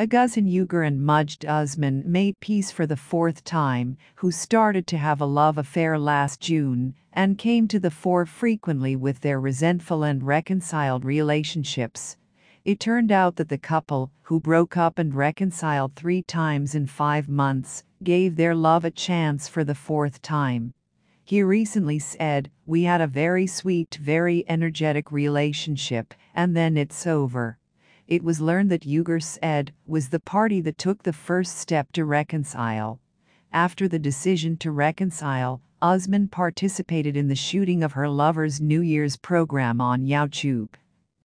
Aguzin Uygur and Mujd Usman made peace for the fourth time, who started to have a love affair last June and came to the fore frequently with their resentful and reconciled relationships. It turned out that the couple, who broke up and reconciled three times in five months, gave their love a chance for the fourth time. He recently said, We had a very sweet, very energetic relationship, and then it's over it was learned that Uyghur Said was the party that took the first step to reconcile. After the decision to reconcile, Osman participated in the shooting of her lover's New Year's program on YouTube.